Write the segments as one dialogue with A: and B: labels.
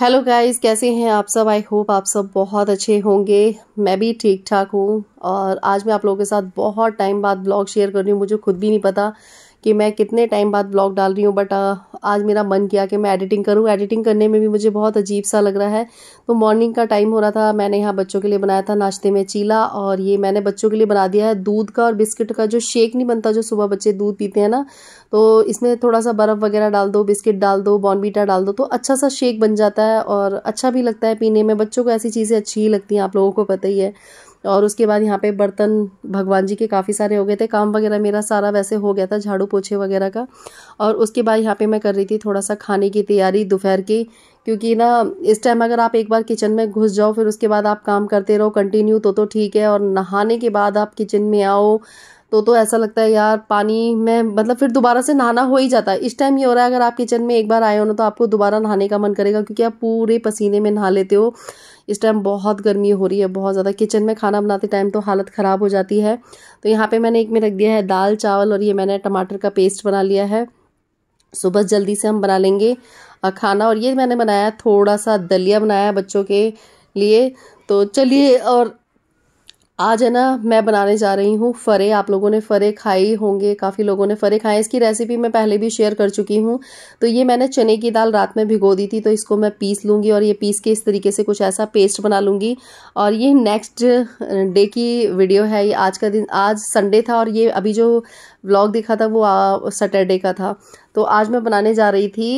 A: Hello guys कैसे हैं आप सब आई होप आप सब बहुत अच्छे होंगे मैं भी ठीक ठाक हूँ और आज मैं आप लोगों के साथ बहुत टाइम बाद ब्लॉग शेयर कर रही हूँ मुझे खुद भी नहीं पता कि मैं कितने टाइम बाद ब्लॉग डाल रही हूँ बट uh, आज मेरा मन किया कि मैं एडिटिंग करूँ एडिटिंग करने में भी मुझे बहुत अजीब सा लग रहा है तो मॉर्निंग का टाइम हो रहा था मैंने यहाँ बच्चों के लिए बनाया था नाश्ते में चीला और ये मैंने बच्चों के लिए बना दिया है दूध का और बिस्किट का जो शेक नहीं बनता जो सुबह बच्चे दूध पीते हैं ना तो इसमें थोड़ा सा बर्फ़ वगैरह डाल दो बिस्किट डाल दो बॉर्नबीटा डाल दो तो अच्छा सा शेक बन जाता है और अच्छा भी लगता है पीने में बच्चों को ऐसी चीज़ें अच्छी ही लगती हैं आप लोगों को पता ही है और उसके बाद यहाँ पे बर्तन भगवान जी के काफ़ी सारे हो गए थे काम वगैरह मेरा सारा वैसे हो गया था झाड़ू पोछे वगैरह का और उसके बाद यहाँ पे मैं कर रही थी थोड़ा सा खाने की तैयारी दोपहर की क्योंकि ना इस टाइम अगर आप एक बार किचन में घुस जाओ फिर उसके बाद आप काम करते रहो कंटिन्यू तो तो ठीक है और नहाने के बाद आप किचन में आओ तो तो ऐसा लगता है यार पानी में मतलब फिर दोबारा से नहाना हो ही जाता है इस टाइम ये हो रहा है अगर आप किचन में एक बार आए हो ना तो आपको दोबारा नहाने का मन करेगा क्योंकि आप पूरे पसीने में नहा लेते हो इस टाइम बहुत गर्मी हो रही है बहुत ज़्यादा किचन में खाना बनाते टाइम तो हालत ख़राब हो जाती है तो यहाँ पर मैंने एक में रख दिया है दाल चावल और ये मैंने टमाटर का पेस्ट बना लिया है सुबह जल्दी से हम बना लेंगे खाना और ये मैंने बनाया थोड़ा सा दलिया बनाया बच्चों के लिए तो चलिए और आज है ना मैं बनाने जा रही हूँ फ़रे आप लोगों ने फ़रे खाए होंगे काफ़ी लोगों ने फ़रे खाए इसकी रेसिपी मैं पहले भी शेयर कर चुकी हूँ तो ये मैंने चने की दाल रात में भिगो दी थी तो इसको मैं पीस लूँगी और ये पीस के इस तरीके से कुछ ऐसा पेस्ट बना लूँगी और ये नेक्स्ट डे की वीडियो है ये आज का दिन आज संडे था और ये अभी जो व्लॉग दिखा था वो सैटरडे का था तो आज मैं बनाने जा रही थी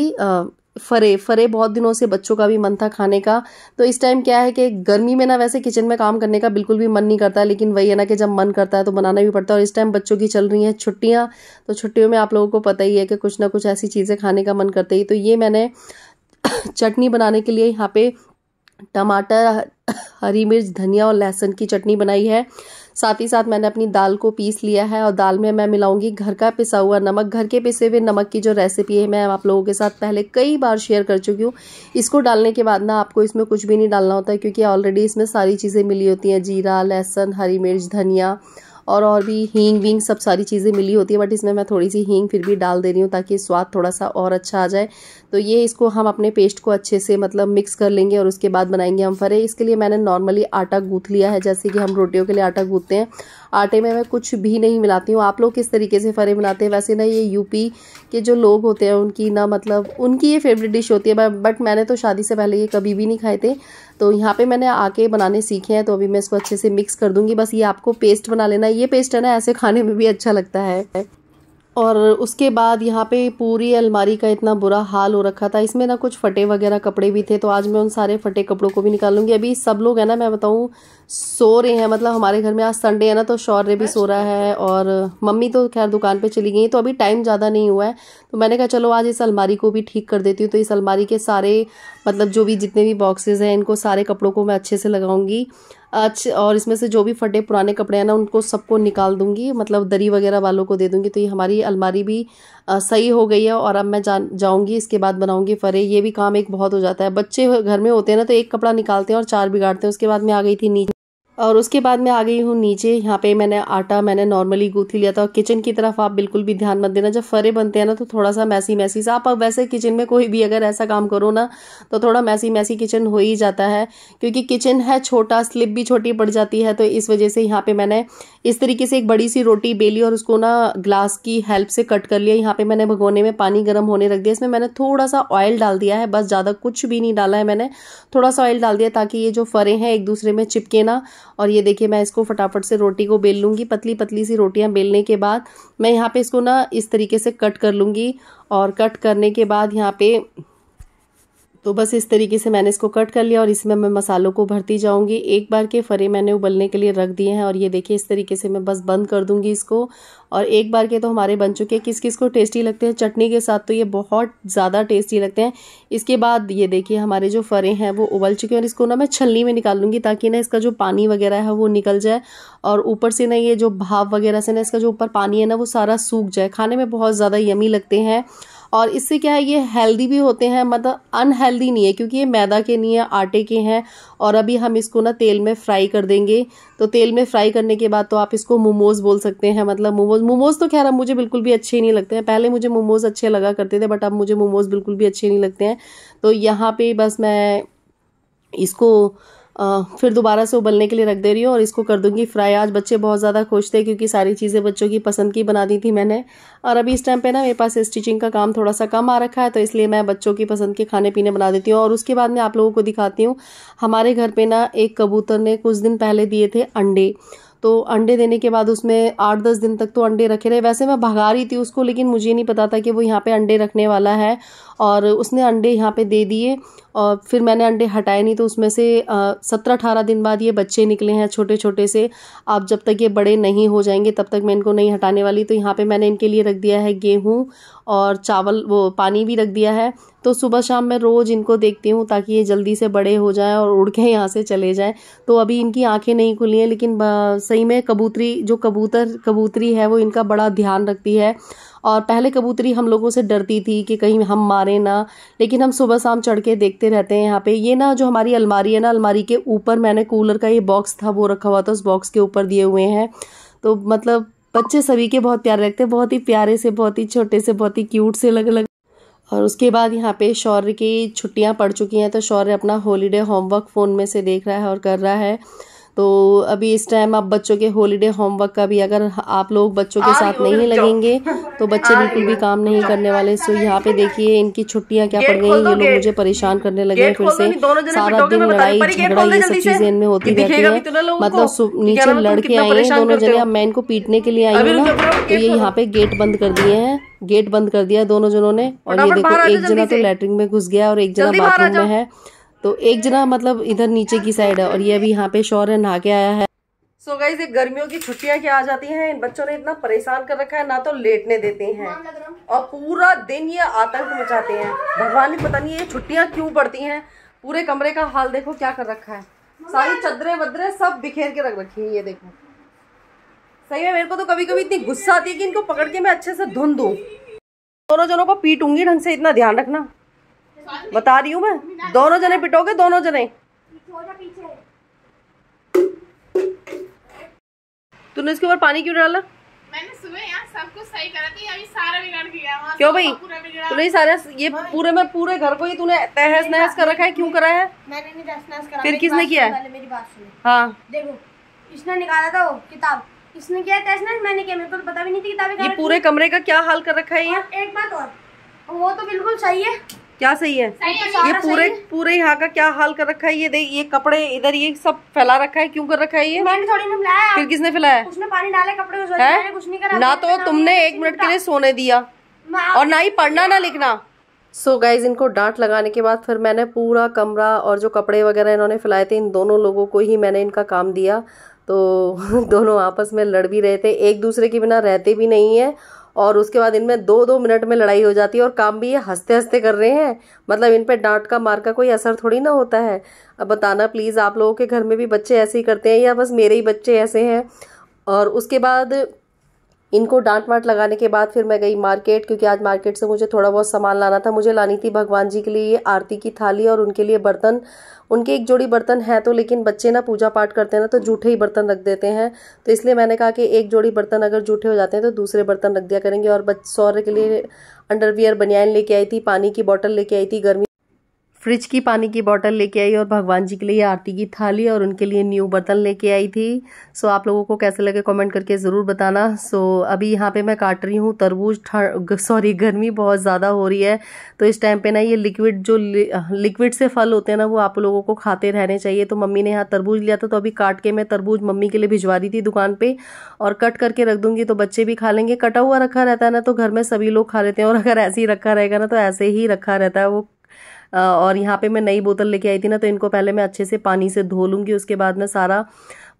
A: फरे फरे बहुत दिनों से बच्चों का भी मन था खाने का तो इस टाइम क्या है कि गर्मी में ना वैसे किचन में काम करने का बिल्कुल भी मन नहीं करता लेकिन वही है ना कि जब मन करता है तो बनाना भी पड़ता है और इस टाइम बच्चों की चल रही हैं छुट्टियाँ तो छुट्टियों में आप लोगों को पता ही है कि कुछ ना कुछ ऐसी चीज़ें खाने का मन करते ही तो ये मैंने चटनी बनाने के लिए यहाँ पे टमाटर हरी मिर्च धनिया और लहसुन की चटनी बनाई है साथ ही साथ मैंने अपनी दाल को पीस लिया है और दाल में मैं मिलाऊंगी घर का पिसा हुआ नमक घर के पिसे हुए नमक की जो रेसिपी है मैं आप लोगों के साथ पहले कई बार शेयर कर चुकी हूँ इसको डालने के बाद ना आपको इसमें कुछ भी नहीं डालना होता है क्योंकि ऑलरेडी इसमें सारी चीज़ें मिली होती हैं जीरा लहसुन हरी मिर्च धनिया और और भी हींग वींग सब सारी चीज़ें मिली होती है बट इसमें मैं थोड़ी सी हींग फिर भी डाल दे रही हूँ ताकि स्वाद थोड़ा सा और अच्छा आ जाए तो ये इसको हम अपने पेस्ट को अच्छे से मतलब मिक्स कर लेंगे और उसके बाद बनाएंगे हम फरे इसके लिए मैंने नॉर्मली आटा गूँथ लिया है जैसे कि हम रोटियों के लिए आटा गूँथते हैं आटे में मैं कुछ भी नहीं मिलाती हूँ आप लोग किस तरीके से फ़रे बनाते हैं वैसे ना ये यूपी के जो लोग होते हैं उनकी ना मतलब उनकी ये फेवरेट डिश होती है बट मैंने तो शादी से पहले ये कभी भी नहीं खाए थे तो यहाँ पे मैंने आके बनाने सीखे हैं तो अभी मैं इसको अच्छे से मिक्स कर दूंगी बस ये आपको पेस्ट बना लेना ये पेस्ट है ना ऐसे खाने में भी अच्छा लगता है और उसके बाद यहाँ पे पूरी अलमारी का इतना बुरा हाल हो रखा था इसमें ना कुछ फटे वगैरह कपड़े भी थे तो आज मैं उन सारे फटे कपड़ों को भी निकाल लूँगी अभी सब लोग है ना मैं बताऊँ सो रहे हैं मतलब हमारे घर में आज संडे है ना तो शौर्य भी सो रहा है और मम्मी तो खैर दुकान पे चली गई तो अभी टाइम ज़्यादा नहीं हुआ है तो मैंने कहा चलो आज इस अलमारी को भी ठीक कर देती हूँ तो इस अलमारी के सारे मतलब जो भी जितने भी बॉक्सेज हैं इनको सारे कपड़ों को मैं अच्छे से लगाऊँगी अच्छे और इसमें से जो भी फटे पुराने कपड़े हैं ना उनको सबको निकाल दूंगी मतलब दरी वगैरह वालों को दे दूंगी तो ये हमारी अलमारी भी सही हो गई है और अब मैं जा जाऊँगी इसके बाद बनाऊँगी फरे ये भी काम एक बहुत हो जाता है बच्चे घर में होते हैं ना तो एक कपड़ा निकालते हैं और चार बिगाड़ते हैं उसके बाद मैं आ गई थी नीचे और उसके बाद मैं आ गई हूँ नीचे यहाँ पे मैंने आटा मैंने नॉर्मली गूथी लिया था और किचन की तरफ आप बिल्कुल भी ध्यान मत देना जब फरे बनते हैं ना तो थोड़ा सा मैसी मैसी सा आप अब वैसे किचन में कोई भी अगर ऐसा काम करो ना तो थोड़ा मैसी मैसी किचन हो ही जाता है क्योंकि किचन है छोटा स्लिप भी छोटी पड़ जाती है तो इस वजह से यहाँ पर मैंने इस तरीके से एक बड़ी सी रोटी बेली और उसको ना ग्लास की हेल्प से कट कर लिया यहाँ पर मैंने भगोने में पानी गर्म होने रख दिया इसमें मैंने थोड़ा सा ऑयल डाल दिया है बस ज़्यादा कुछ भी नहीं डाला है मैंने थोड़ा सा ऑयल डाल दिया ताकि ये जो फरे हैं एक दूसरे में चिपके ना और ये देखिए मैं इसको फटाफट से रोटी को बेल लूँगी पतली पतली सी रोटियाँ बेलने के बाद मैं यहाँ पे इसको ना इस तरीके से कट कर लूँगी और कट करने के बाद यहाँ पे तो बस इस तरीके से मैंने इसको कट कर लिया और इसमें मैं मसालों को भरती जाऊंगी एक बार के फरे मैंने उबलने के लिए रख दिए हैं और ये देखिए इस तरीके से मैं बस बंद कर दूंगी इसको और एक बार के तो हमारे बन चुके हैं किस किस को टेस्टी लगते हैं चटनी के साथ तो ये बहुत ज़्यादा टेस्टी लगते हैं इसके बाद ये देखिए हमारे जो फरे हैं वो उबल चुके हैं और इसको ना मैं छलनी में निकाल लूँगी ताकि ना इसका जो पानी वगैरह है वो निकल जाए और ऊपर से ना ये जो भाव वगैरह से ना इसका जो ऊपर पानी है ना वो सारा सूख जाए खाने में बहुत ज़्यादा यमी लगते हैं और इससे क्या है ये हेल्दी भी होते हैं मतलब अनहेल्दी नहीं है क्योंकि ये मैदा के नहीं है आटे के हैं और अभी हम इसको ना तेल में फ्राई कर देंगे तो तेल में फ्राई करने के बाद तो आप इसको मोमोज बोल सकते हैं मतलब मोमोज मोमोज तो खैर अब मुझे बिल्कुल भी अच्छे नहीं लगते हैं पहले मुझे मोमोज अच्छे लगा करते थे बट अब मुझे मोमोज बिल्कुल भी अच्छे नहीं लगते हैं तो यहाँ पर बस मैं इसको आ, फिर दोबारा से उबलने के लिए रख दे रही हूँ और इसको कर दूंगी फ्राई आज बच्चे बहुत ज़्यादा खुश थे क्योंकि सारी चीज़ें बच्चों की पसंद की बना दी थी मैंने और अभी इस टाइम पे ना मेरे पास स्टिचिंग का काम थोड़ा सा कम आ रखा है तो इसलिए मैं बच्चों की पसंद के खाने पीने बना देती हूँ और उसके बाद मैं आप लोगों को दिखाती हूँ हमारे घर पर ना एक कबूतर ने कुछ दिन पहले दिए थे अंडे तो अंडे देने के बाद उसमें आठ दस दिन तक तो अंडे रखे रहे वैसे मैं भगा रही थी उसको लेकिन मुझे नहीं पता था कि वो यहाँ पे अंडे रखने वाला है और उसने अंडे यहाँ पे दे दिए और फिर मैंने अंडे हटाए नहीं तो उसमें से सत्रह अठारह दिन बाद ये बच्चे निकले हैं छोटे छोटे से आप जब तक ये बड़े नहीं हो जाएंगे तब तक मैं इनको नहीं हटाने वाली तो यहाँ पर मैंने इनके लिए रख दिया है गेहूँ और चावल वो पानी भी रख दिया है तो सुबह शाम मैं रोज़ इनको देखती हूँ ताकि ये जल्दी से बड़े हो जाए और उड़ के यहाँ से चले जाएँ तो अभी इनकी आँखें नहीं खुली हैं लेकिन सही में कबूतरी जो कबूतर कबूतरी है वो इनका बड़ा ध्यान रखती है और पहले कबूतरी हम लोगों से डरती थी कि कहीं हम मारे ना लेकिन हम सुबह शाम चढ़ के देखते रहते हैं यहाँ पे ये ना जो हमारी अलमारी है ना अलमारी के ऊपर मैंने कूलर का ये बॉक्स था वो रखा हुआ था उस बॉक्स के ऊपर दिए हुए हैं तो मतलब बच्चे सभी के बहुत प्यारे लगते हैं बहुत ही प्यारे से बहुत ही छोटे से बहुत ही क्यूट से लग लग और उसके बाद यहाँ पे शौर्य की छुट्टियाँ पड़ चुकी हैं तो शौर्य अपना हॉलीडे होमवर्क फ़ोन में से देख रहा है और कर रहा है तो अभी इस टाइम आप बच्चों के हॉलीडे होमवर्क का भी अगर आप लोग बच्चों के साथ नहीं लगेंगे तो बच्चे बिल्कुल भी काम नहीं करने वाले सो यहाँ पे देखिए इनकी छुट्टियां क्या पड़ गई ये लोग मुझे परेशान करने लगे हैं फिर से सारा दिन मतलब लड़ाई झगड़ा ये सब चीजें इनमें होती रहती है मतलब नीचे लड़के आए हैं दोनों जने अब मैं इनको पीटने के लिए आई हूँ ना तो ये यहाँ पे गेट बंद कर दिए हैं गेट बंद कर दिया दोनों जनों ने और ये देखो एक जना तो लेटरिंग में घुस गया और एक जना बाथरूम में है तो एक जना मतलब इधर नीचे की साइड है और ये अभी यहाँ पे शौर है नहा के आया है सो गई से गर्मियों की छुट्टियां क्या आ जाती हैं इन बच्चों ने इतना परेशान कर रखा है ना तो लेटने देते हैं और पूरा दिन ये आतंक मचाते हैं भगवान ने पता नहीं ये छुट्टियां क्यों पड़ती हैं पूरे कमरे का हाल देखो क्या कर रखा है सारी चदरे वदरे सब बिखेर के रख रखी है ये देखो सही है मेरे को तो कभी कभी इतनी गुस्सा आती है कि इनको पकड़ के मैं अच्छे से धुन दू दोनों जनों को पीटूंगी ढंग से इतना ध्यान रखना बता रही हूँ मैं दोनों जने पिटोगे दोनों जने तूने इसके ऊपर पानी क्यों डाला मैंने सुबह सब कुछ सही करा था अभी सारा बिगड़ गया क्यों भाई तूने सारा ये हाँ। पूरे में पूरे घर को ही तूने तहस नहस कर रखा है क्यों करा है मैंने नहीं तहस नहस करा फिर किसने किया है मेरी बात सुनो हाँ देखो इसने निकाला था वो किताब इसने क्या टेस्ट ना मैंने क्या मेरे को तो पता भी नहीं थी किताबें ये पूरे कमरे का क्या हाल कर रखा है ये एक बात और वो तो बिल्कुल सही है क्या सही है सही तो ये पूरे सही पूरे यहाँ का क्या हाल कर रखा है ये देख ये कपड़े इधर ये सब फैला रखा है क्यों कर रखा है ये मैंने थोड़ी ना फैलाया फिर किसने फैलाया उसने पानी डाला कपड़े कुछ नहीं करा ना तो तुमने एक मिनट के लिए सोने दिया और ना ही पढ़ना ना लिखना सो so गाइज इनको डांट लगाने के बाद फिर मैंने पूरा कमरा और जो कपड़े वगैरह इन्होंने फैलाए थे इन दोनों लोगों को ही मैंने इनका काम दिया तो दोनों आपस में लड़ भी रहे थे एक दूसरे के बिना रहते भी नहीं है और उसके बाद इनमें दो दो मिनट में लड़ाई हो जाती है और काम भी ये हंसते हंसते कर रहे हैं मतलब इन पर डांट का मार का कोई असर थोड़ी ना होता है अब बताना प्लीज़ आप लोगों के घर में भी बच्चे ऐसे ही करते हैं या बस मेरे ही बच्चे ऐसे हैं और उसके बाद इनको डांट वांट लगाने के बाद फिर मैं गई मार्केट क्योंकि आज मार्केट से मुझे थोड़ा बहुत सामान लाना था मुझे लानी थी भगवान जी के लिए ये आरती की थाली और उनके लिए बर्तन उनके एक जोड़ी बर्तन हैं तो लेकिन बच्चे ना पूजा पाठ करते हैं ना तो जूठे ही बर्तन रख देते हैं तो इसलिए मैंने कहा कि एक जोड़ी बर्तन अगर जूठे हो जाते हैं तो दूसरे बर्तन रख दिया करेंगे और बच सौर के लिए अंडरवियर बनियान लेके आई थी पानी की बॉटल लेके आई थी गर्मी फ्रिज की पानी की बॉटल लेके आई और भगवान जी के लिए आरती की थाली और उनके लिए न्यू बर्तन लेके आई थी सो आप लोगों को कैसे लगे कमेंट करके ज़रूर बताना सो अभी यहाँ पे मैं काट रही हूँ तरबूज सॉरी गर्मी बहुत ज़्यादा हो रही है तो इस टाइम पे ना ये लिक्विड जो लिक्विड से फल होते हैं ना वो आप लोगों को खाते रहने चाहिए तो मम्मी ने यहाँ तरबूज लिया था तो अभी काट के मैं तरबूज मम्मी के लिए भिजवा दी थी दुकान पर और कट करके रख दूँगी तो बच्चे भी खा लेंगे कटा हुआ रखा रहता है ना तो घर में सभी लोग खा लेते हैं और अगर ऐसे ही रखा रहेगा ना तो ऐसे ही रखा रहता है वो और यहाँ पे मैं नई बोतल लेके आई थी ना तो इनको पहले मैं अच्छे से पानी से धो लूँगी उसके बाद मैं सारा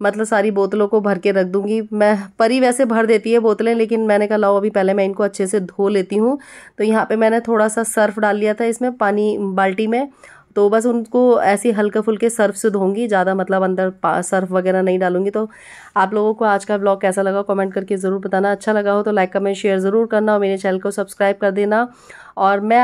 A: मतलब सारी बोतलों को भर के रख दूँगी मैं परी वैसे भर देती है बोतलें लेकिन मैंने कहा लाओ अभी पहले मैं इनको अच्छे से धो लेती हूँ तो यहाँ पर मैंने थोड़ा सा सर्फ डाल लिया था इसमें पानी बाल्टी में तो बस उनको ऐसे हल्के फुल्के सर्फ से धोंगी ज़्यादा मतलब अंदर सर्फ वगैरह नहीं डालूंगी तो आप लोगों को आज का ब्लॉग कैसा लगा कमेंट करके ज़रूर बताना अच्छा लगा हो तो लाइक कमेंट शेयर ज़रूर करना और मेरे चैनल को सब्सक्राइब कर देना और मैं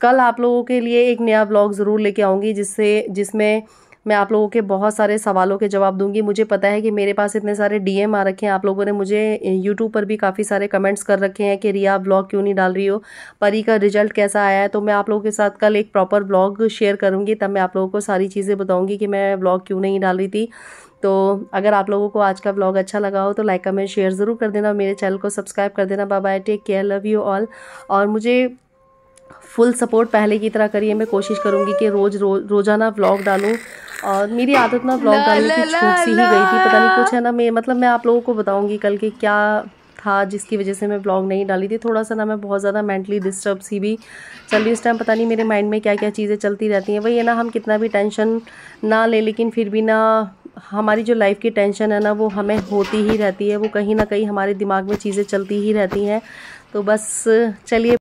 A: कल आप लोगों के लिए एक नया ब्लॉग ज़रूर लेके आऊँगी जिससे जिसमें मैं आप लोगों के बहुत सारे सवालों के जवाब दूंगी मुझे पता है कि मेरे पास इतने सारे डीएम आ रखे हैं आप लोगों ने मुझे यूट्यूब पर भी काफ़ी सारे कमेंट्स कर रखे हैं कि रिया ब्लॉग क्यों नहीं डाल रही हो परी का रिजल्ट कैसा आया है तो मैं आप लोगों के साथ कल एक प्रॉपर ब्लॉग शेयर करूँगी तब मैं आप लोगों को सारी चीज़ें बताऊँगी कि मैं ब्लॉग क्यों नहीं डाल रही थी तो अगर आप लोगों को आज का ब्लॉग अच्छा लगा हो तो लाइक कमेंट शेयर ज़रूर कर देना मेरे चैनल को सब्सक्राइब कर देना bye bye take care love you all और मुझे फुल सपोर्ट पहले की तरह करिए मैं कोशिश करूँगी कि रोज़ रो, रोज़ाना व्लॉग डालूं और मेरी आदत ना व्लॉग डालने की छूट सी ही गई थी पता नहीं कुछ है ना मैं मतलब मैं आप लोगों को बताऊँगी कल के क्या था जिसकी वजह से मैं ब्लॉग नहीं डाली थी थोड़ा सा ना मैं बहुत ज़्यादा मेंटली डिस्टर्ब सी भी चल रही उस टाइम पता नहीं मेरे माइंड में क्या क्या चीज़ें चलती रहती हैं वही है ना हम कितना भी टेंशन ना ले लेकिन फिर भी ना हमारी जो लाइफ की टेंशन है ना वो हमें होती ही रहती है वो कहीं ना कहीं हमारे दिमाग में चीज़ें चलती ही रहती हैं तो बस चलिए